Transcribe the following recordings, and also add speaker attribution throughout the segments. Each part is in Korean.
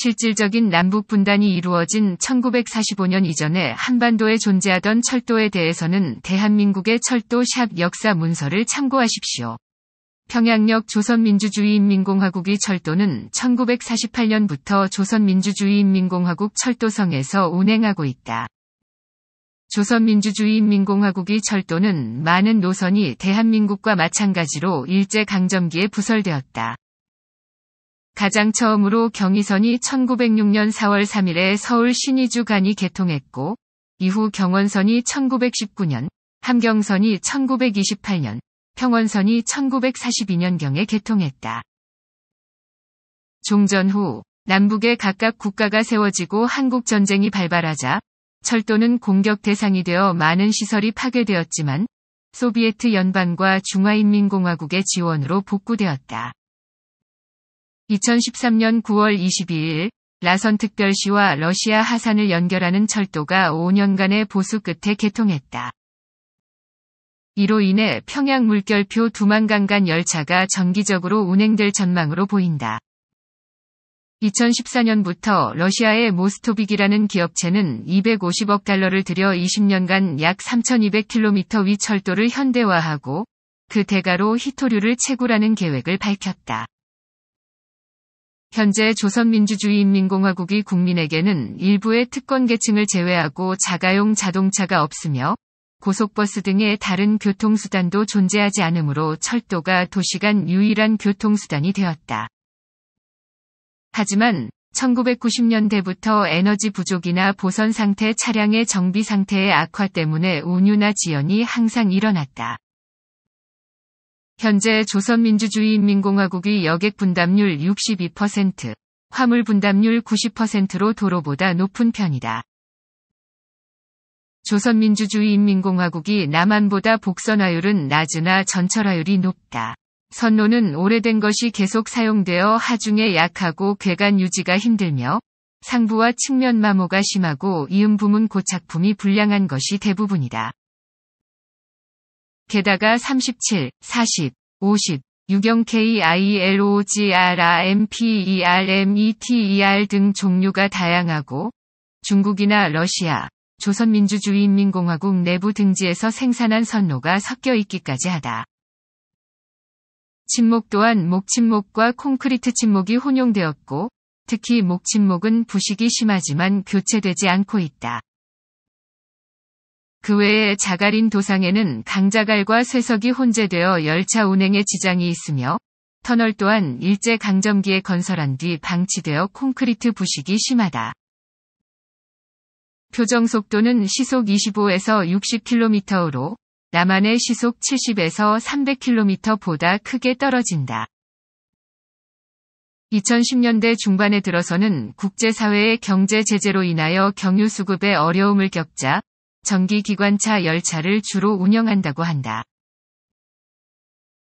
Speaker 1: 실질적인 남북 분단이 이루어진 1945년 이전에 한반도에 존재하던 철도에 대해서는 대한민국의 철도 샵 역사 문서를 참고하십시오. 평양역 조선민주주의인민공화국이 철도는 1948년부터 조선민주주의인민공화국 철도성에서 운행하고 있다. 조선민주주의인민공화국이 철도는 많은 노선이 대한민국과 마찬가지로 일제강점기에 부설되었다. 가장 처음으로 경의선이 1906년 4월 3일에 서울 신의주간이 개통했고 이후 경원선이 1919년, 함경선이 1928년, 평원선이 1942년경에 개통했다. 종전 후 남북의 각각 국가가 세워지고 한국 전쟁이 발발하자 철도는 공격 대상이 되어 많은 시설이 파괴되었지만 소비에트 연방과 중화인민공화국의 지원으로 복구되었다. 2013년 9월 22일 라선특별시와 러시아 하산을 연결하는 철도가 5년간의 보수 끝에 개통했다. 이로 인해 평양 물결표 두만강 간 열차가 정기적으로 운행될 전망으로 보인다. 2014년부터 러시아의 모스토빅이라는 기업체는 250억 달러를 들여 20년간 약 3,200km 위 철도를 현대화하고 그 대가로 히토류를 채굴하는 계획을 밝혔다. 현재 조선민주주의인민공화국이 국민에게는 일부의 특권 계층을 제외하고 자가용 자동차가 없으며 고속버스 등의 다른 교통수단도 존재하지 않으므로 철도가 도시 간 유일한 교통수단이 되었다. 하지만 1990년대부터 에너지 부족이나 보선 상태 차량의 정비 상태의 악화 때문에 운유나 지연이 항상 일어났다. 현재 조선민주주의인민공화국이 여객 분담률 62%, 화물 분담률 90%로 도로보다 높은 편이다. 조선민주주의인민공화국이 남한보다 복선화율은 낮으나 전철화율이 높다. 선로는 오래된 것이 계속 사용되어 하중에 약하고 괴간 유지가 힘들며 상부와 측면 마모가 심하고 이음 부문 고착품이 불량한 것이 대부분이다. 게다가 37, 40, 50, 유경 KILOGRAMPERMETER e e e 등 종류가 다양하고 중국이나 러시아, 조선민주주의인민공화국 내부 등지에서 생산한 선로가 섞여 있기까지 하다. 침목 또한 목침목과 콘크리트 침목이 혼용되었고 특히 목침목은 부식이 심하지만 교체되지 않고 있다. 그 외에 자갈인 도상에는 강자갈과 쇠석이 혼재되어 열차 운행에 지장이 있으며 터널 또한 일제 강점기에 건설한 뒤 방치되어 콘크리트 부식이 심하다. 표정 속도는 시속 25에서 6 0 k m 로 남한의 시속 70에서 300km보다 크게 떨어진다. 2010년대 중반에 들어서는 국제사회의 경제 제재로 인하여 경유 수급에 어려움을 겪자 전기기관차 열차를 주로 운영한다고 한다.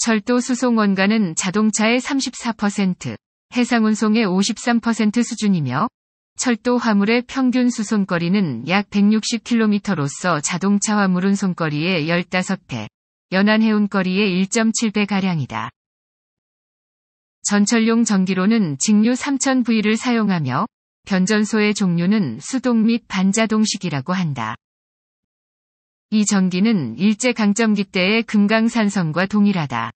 Speaker 1: 철도 수송 원가는 자동차의 34%, 해상운송의 53% 수준이며 철도 화물의 평균 수송거리는 약 160km로서 자동차 화물 운송거리의 15배, 연안해운거리의 1.7배가량이다. 전철용 전기로는 직류 3000V를 사용하며 변전소의 종류는 수동 및 반자동식이라고 한다. 이 전기는 일제강점기 때의 금강산성과 동일하다.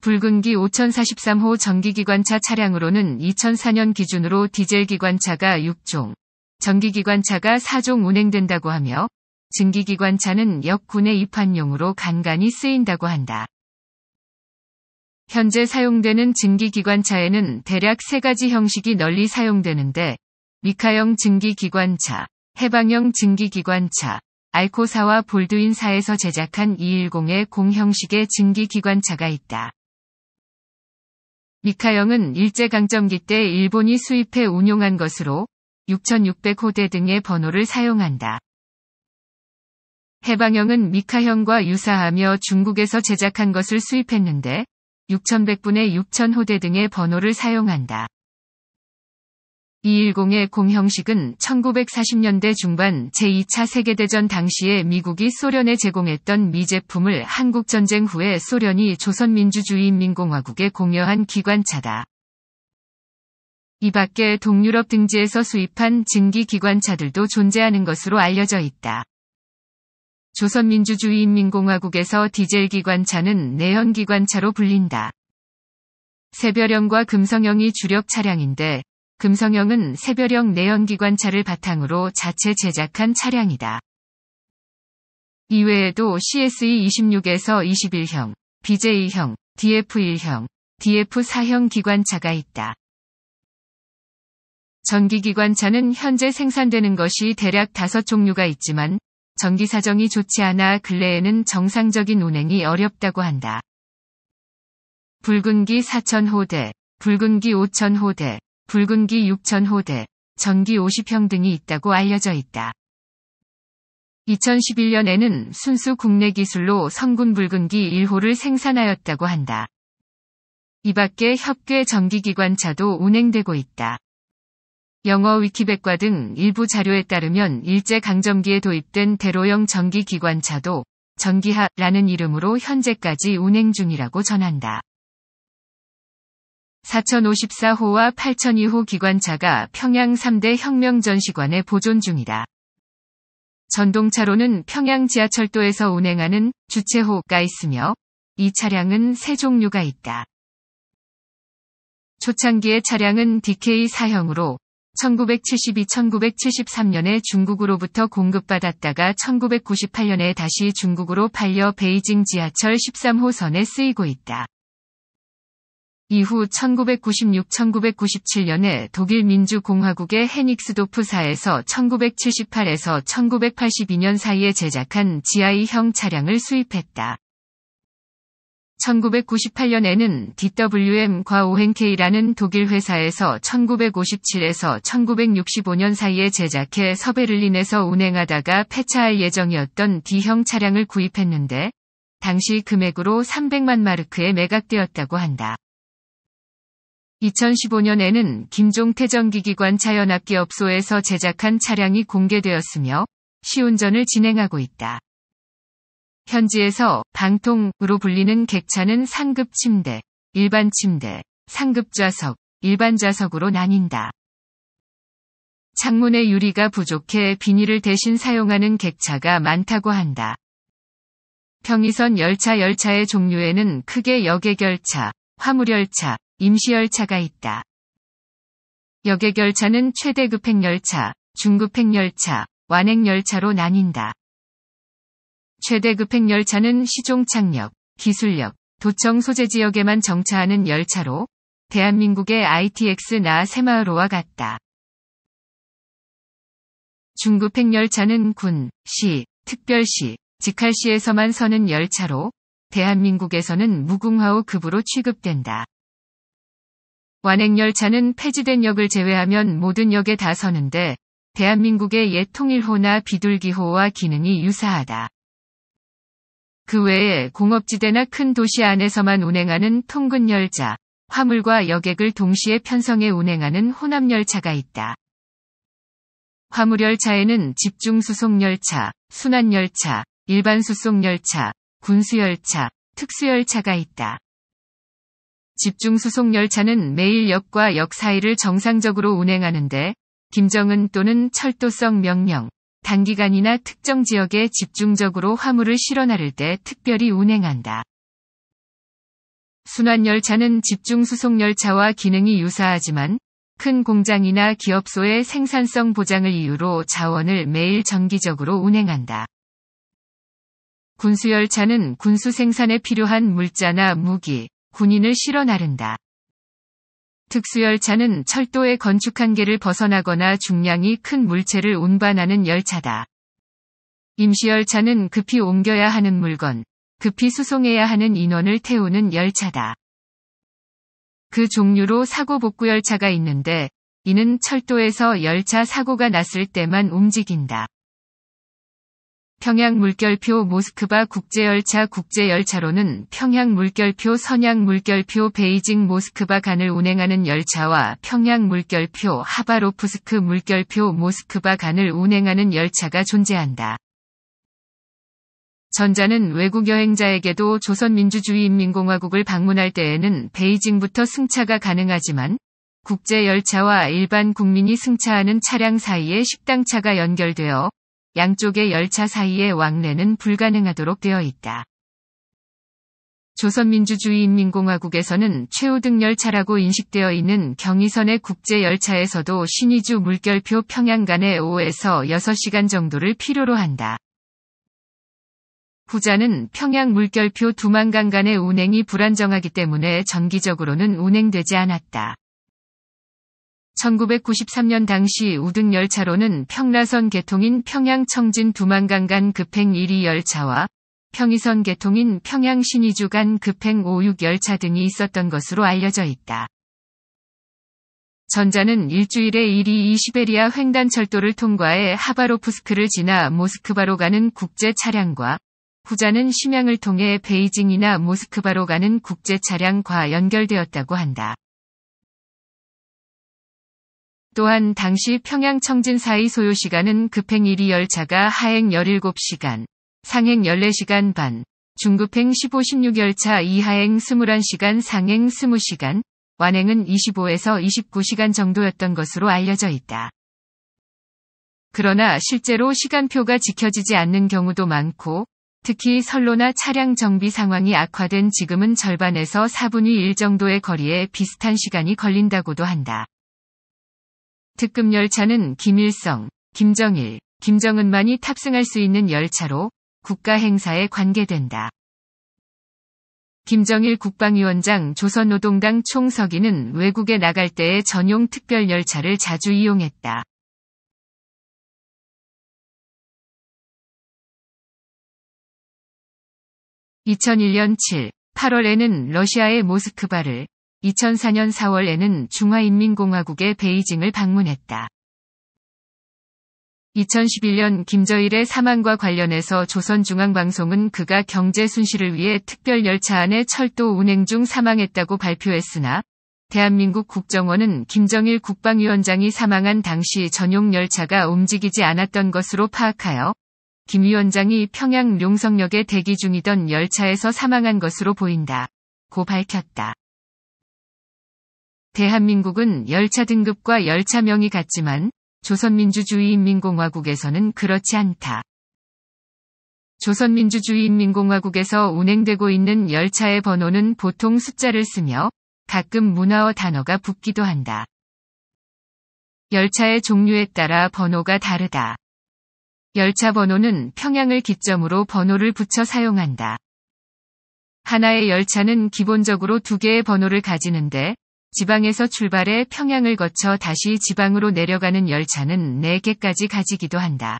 Speaker 1: 붉은기 5043호 전기기관차 차량으로는 2004년 기준으로 디젤기관차가 6종, 전기기관차가 4종 운행된다고 하며, 증기기관차는 역군의 입항용으로 간간히 쓰인다고 한다. 현재 사용되는 증기기관차에는 대략 3 가지 형식이 널리 사용되는데, 미카형 증기기관차, 해방형 증기기관차, 알코사와 볼드윈사에서 제작한 210의 공형식의 증기기관차가 있다. 미카형은 일제강점기 때 일본이 수입해 운용한 것으로 6600호대 등의 번호를 사용한다. 해방형은 미카형과 유사하며 중국에서 제작한 것을 수입했는데 6100분의 6000호대 등의 번호를 사용한다. 210의 공형식은 1940년대 중반 제2차 세계대전 당시에 미국이 소련에 제공했던 미제품을 한국전쟁 후에 소련이 조선민주주의인민공화국에 공여한 기관차다. 이 밖에 동유럽 등지에서 수입한 증기기관차들도 존재하는 것으로 알려져 있다. 조선민주주의인민공화국에서 디젤기관차는 내연기관차로 불린다. 새별형과 금성형이 주력 차량인데 금성형은 새별형 내연기관차를 바탕으로 자체 제작한 차량이다. 이외에도 CSE 26에서 21형, BJ형, DF1형, DF4형 기관차가 있다. 전기기관차는 현재 생산되는 것이 대략 다섯 종류가 있지만 전기 사정이 좋지 않아 근래에는 정상적인 운행이 어렵다고 한다. 붉은기 4,000호대, 붉은기 5,000호대, 붉은기 6000호대, 전기 50평 등이 있다고 알려져 있다. 2011년에는 순수 국내 기술로 성군 붉은기 1호를 생산하였다고 한다. 이 밖에 협계 전기기관차도 운행되고 있다. 영어 위키백과 등 일부 자료에 따르면 일제강점기에 도입된 대로형 전기기관차도 전기하라는 이름으로 현재까지 운행 중이라고 전한다. 4054호와 8002호 기관차가 평양 3대 혁명 전시관에 보존 중이다. 전동차로는 평양 지하철도에서 운행하는 주체호가 있으며 이 차량은 세 종류가 있다. 초창기의 차량은 DK4형으로 1972-1973년에 중국으로부터 공급받았다가 1998년에 다시 중국으로 팔려 베이징 지하철 13호선에 쓰이고 있다. 이후 1996-1997년에 독일 민주공화국의 헤닉스도프사에서 1978에서 1982년 사이에 제작한 GI형 차량을 수입했다. 1998년에는 DWM과 ONK라는 독일 회사에서 1957에서 1965년 사이에 제작해 서베를린에서 운행하다가 폐차할 예정이었던 D형 차량을 구입했는데 당시 금액으로 300만 마르크에 매각되었다고 한다. 2015년에는 김종태 전기기관 자연악기업소에서 제작한 차량이 공개되었으며 시운전을 진행하고 있다. 현지에서 방통으로 불리는 객차는 상급 침대, 일반 침대, 상급 좌석, 일반 좌석으로 나뉜다. 창문의 유리가 부족해 비닐을 대신 사용하는 객차가 많다고 한다. 평이선 열차 열차의 종류에는 크게 여객열차, 화물열차, 임시열차가 있다. 여객열차는 최대 급행열차, 중급행열차, 완행열차로 나뉜다. 최대 급행열차는 시종착역, 기술역, 도청 소재 지역에만 정차하는 열차로 대한민국의 ITX나 새마을호와 같다. 중급행열차는 군, 시, 특별시, 직할시에서만 서는 열차로 대한민국에서는 무궁화호 급으로 취급된다. 완행열차는 폐지된 역을 제외하면 모든 역에 다 서는데 대한민국의 옛 통일호나 비둘기호와 기능이 유사하다. 그 외에 공업지대나 큰 도시 안에서만 운행하는 통근열차, 화물과 여객을 동시에 편성해 운행하는 혼합열차가 있다. 화물열차에는 집중수송열차, 순환열차, 일반수송열차, 군수열차, 특수열차가 있다. 집중 수송 열차는 매일 역과 역 사이를 정상적으로 운행하는데 김정은 또는 철도성 명령, 단기간이나 특정 지역에 집중적으로 화물을 실어 나를 때 특별히 운행한다. 순환열차는 집중 수송열차와 기능이 유사하지만 큰 공장이나 기업소의 생산성 보장을 이유로 자원을 매일 정기적으로 운행한다. 군수열차는 군수 생산에 필요한 물자나 무기, 군인을 실어 나른다. 특수열차는 철도의 건축 한계를 벗어나거나 중량이 큰 물체를 운반하는 열차다. 임시열차는 급히 옮겨야 하는 물건, 급히 수송해야 하는 인원을 태우는 열차다. 그 종류로 사고 복구 열차가 있는데, 이는 철도에서 열차 사고가 났을 때만 움직인다. 평양 물결표 모스크바 국제열차 국제열차로는 평양 물결표 선양 물결표 베이징 모스크바 간을 운행하는 열차와 평양 물결표 하바로프스크 물결표 모스크바 간을 운행하는 열차가 존재한다. 전자는 외국 여행자에게도 조선민주주의인민공화국을 방문할 때에는 베이징부터 승차가 가능하지만 국제열차와 일반 국민이 승차하는 차량 사이에 식당차가 연결되어 양쪽의 열차 사이의 왕래는 불가능하도록 되어 있다. 조선민주주의인민공화국에서는 최우등 열차라고 인식되어 있는 경의선의 국제 열차에서도 신의주 물결표 평양 간에 5에서 6시간 정도를 필요로 한다. 부자는 평양 물결표 두만강 간의 운행이 불안정하기 때문에 정기적으로는 운행되지 않았다. 1993년 당시 우등 열차로는 평라선 개통인 평양 청진 두만강 간 급행 1위 열차와 평이선 개통인 평양 신이주간 급행 56 열차 등이 있었던 것으로 알려져 있다. 전자는 일주일에 1위 이시베리아 횡단철도를 통과해 하바로프스크를 지나 모스크바로 가는 국제 차량과 후자는 심양을 통해 베이징이나 모스크바로 가는 국제 차량과 연결되었다고 한다. 또한 당시 평양 청진 사이 소요 시간은 급행 1위 열차가 하행 17시간, 상행 14시간 반, 중급행 15, 16열차 이하행 21시간, 상행 20시간, 완행은 25에서 29시간 정도였던 것으로 알려져 있다. 그러나 실제로 시간표가 지켜지지 않는 경우도 많고, 특히 선로나 차량 정비 상황이 악화된 지금은 절반에서 4분의 1 정도의 거리에 비슷한 시간이 걸린다고도 한다. 특급 열차는 김일성, 김정일, 김정은만이 탑승할 수 있는 열차로 국가 행사에 관계된다. 김정일 국방위원장 조선노동당 총서기는 외국에 나갈 때의 전용 특별 열차를 자주 이용했다. (2001년 7, 8월에는 러시아의 모스크바를 2004년 4월에는 중화인민공화국의 베이징을 방문했다. 2011년 김저일의 사망과 관련해서 조선중앙방송은 그가 경제 순실을 위해 특별 열차 안에 철도 운행 중 사망했다고 발표했으나 대한민국 국정원은 김정일 국방위원장이 사망한 당시 전용 열차가 움직이지 않았던 것으로 파악하여 김 위원장이 평양 용성역에 대기 중이던 열차에서 사망한 것으로 보인다. 고 밝혔다. 대한민국은 열차 등급과 열차명이 같지만 조선민주주의인민공화국에서는 그렇지 않다. 조선민주주의인민공화국에서 운행되고 있는 열차의 번호는 보통 숫자를 쓰며 가끔 문화어 단어가 붙기도 한다. 열차의 종류에 따라 번호가 다르다. 열차 번호는 평양을 기점으로 번호를 붙여 사용한다. 하나의 열차는 기본적으로 두 개의 번호를 가지는데 지방에서 출발해 평양을 거쳐 다시 지방으로 내려가는 열차는 4개까지 가지기도 한다.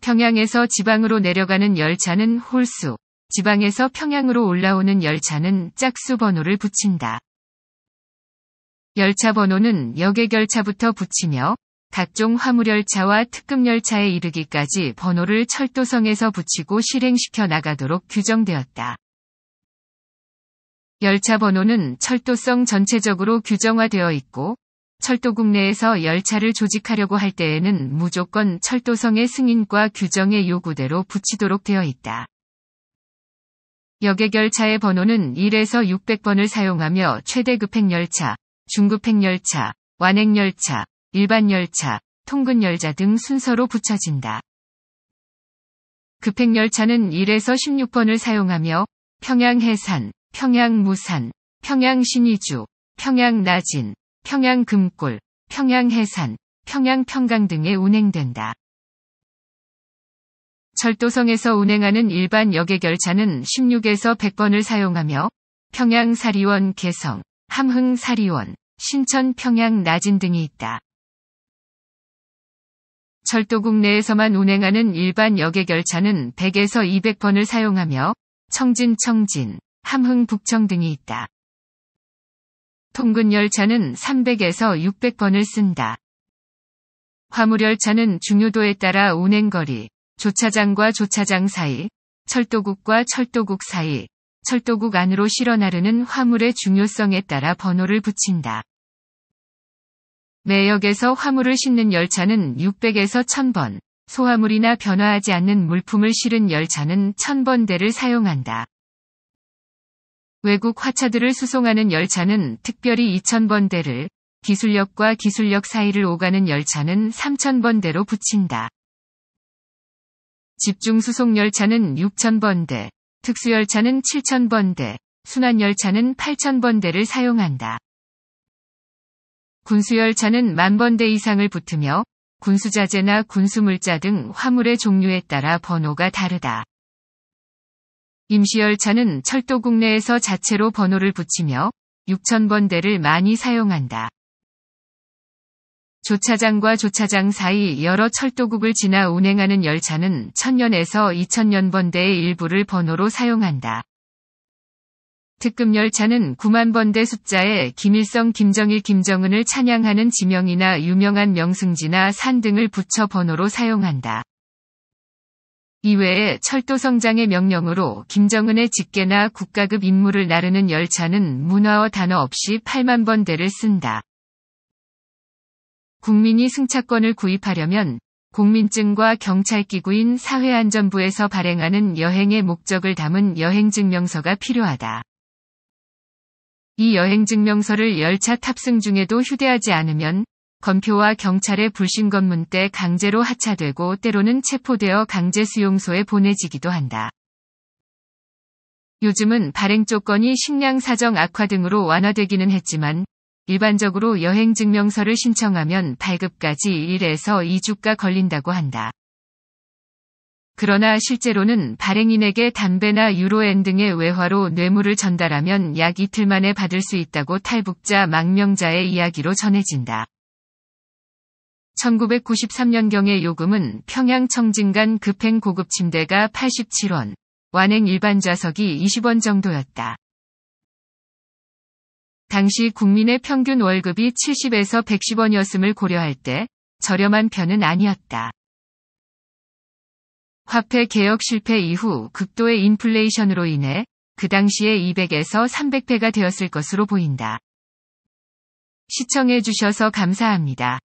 Speaker 1: 평양에서 지방으로 내려가는 열차는 홀수, 지방에서 평양으로 올라오는 열차는 짝수 번호를 붙인다. 열차 번호는 역객 열차부터 붙이며 각종 화물열차와 특급열차에 이르기까지 번호를 철도성에서 붙이고 실행시켜 나가도록 규정되었다. 열차 번호는 철도성 전체적으로 규정화되어 있고 철도국 내에서 열차를 조직하려고 할 때에는 무조건 철도성의 승인과 규정의 요구대로 붙이도록 되어 있다. 여객 열차의 번호는 1에서 600번을 사용하며 최대 급행 열차, 중급행 열차, 완행 열차, 일반 열차, 통근 열차 등 순서로 붙여진다. 급행 열차는 1에서 16번을 사용하며 평양 해산, 평양무산, 평양신이주 평양나진, 평양금골, 평양해산, 평양평강 등에 운행된다. 절도성에서 운행하는 일반 여객 열차는 16에서 100번을 사용하며 평양사리원 개성, 함흥사리원, 신천 평양 나진 등이 있다. 절도국 내에서만 운행하는 일반 여객 열차는 100에서 200번을 사용하며 청진 청진, 함흥 북청 등이 있다. 통근 열차는 300에서 600번을 쓴다. 화물열차는 중요도에 따라 운행거리, 조차장과 조차장 사이, 철도국과 철도국 사이, 철도국 안으로 실어 나르는 화물의 중요성에 따라 번호를 붙인다. 매역에서 화물을 싣는 열차는 600에서 1000번, 소화물이나 변화하지 않는 물품을 실은 열차는 1000번대를 사용한다. 외국 화차들을 수송하는 열차는 특별히 2000번대를, 기술력과 기술력 사이를 오가는 열차는 3000번대로 붙인다. 집중 수송 열차는 6000번대, 특수열차는 7000번대, 순환열차는 8000번대를 사용한다. 군수열차는 만번대 이상을 붙으며 군수자재나 군수물자 등 화물의 종류에 따라 번호가 다르다. 임시열차는 철도 국내에서 자체로 번호를 붙이며 6,000번대를 많이 사용한다. 조차장과 조차장 사이 여러 철도국을 지나 운행하는 열차는 1000년에서 2000년 번대의 일부를 번호로 사용한다. 특급 열차는 9만 번대 숫자에 김일성, 김정일, 김정은을 찬양하는 지명이나 유명한 명승지나 산 등을 붙여 번호로 사용한다. 이외에 철도성장의 명령으로 김정은의 직계나 국가급 임무를 나르는 열차는 문화어 단어 없이 8만 번대를 쓴다. 국민이 승차권을 구입하려면 국민증과 경찰기구인 사회안전부에서 발행하는 여행의 목적을 담은 여행증명서가 필요하다. 이 여행증명서를 열차 탑승 중에도 휴대하지 않으면 건표와 경찰의 불신 검문 때 강제로 하차되고 때로는 체포되어 강제 수용소에 보내지기도 한다. 요즘은 발행 조건이 식량 사정 악화 등으로 완화되기는 했지만 일반적으로 여행 증명서를 신청하면 발급까지 1에서 2주가 걸린다고 한다. 그러나 실제로는 발행인에게 담배나 유로엔 등의 외화로 뇌물을 전달하면 약 이틀 만에 받을 수 있다고 탈북자 망명자의 이야기로 전해진다. 1993년경의 요금은 평양 청진간 급행 고급 침대가 87원, 완행 일반 좌석이 20원 정도였다. 당시 국민의 평균 월급이 70에서 110원이었음을 고려할 때 저렴한 편은 아니었다. 화폐 개혁 실패 이후 극도의 인플레이션으로 인해 그 당시에 200에서 300배가 되었을 것으로 보인다. 시청해주셔서 감사합니다.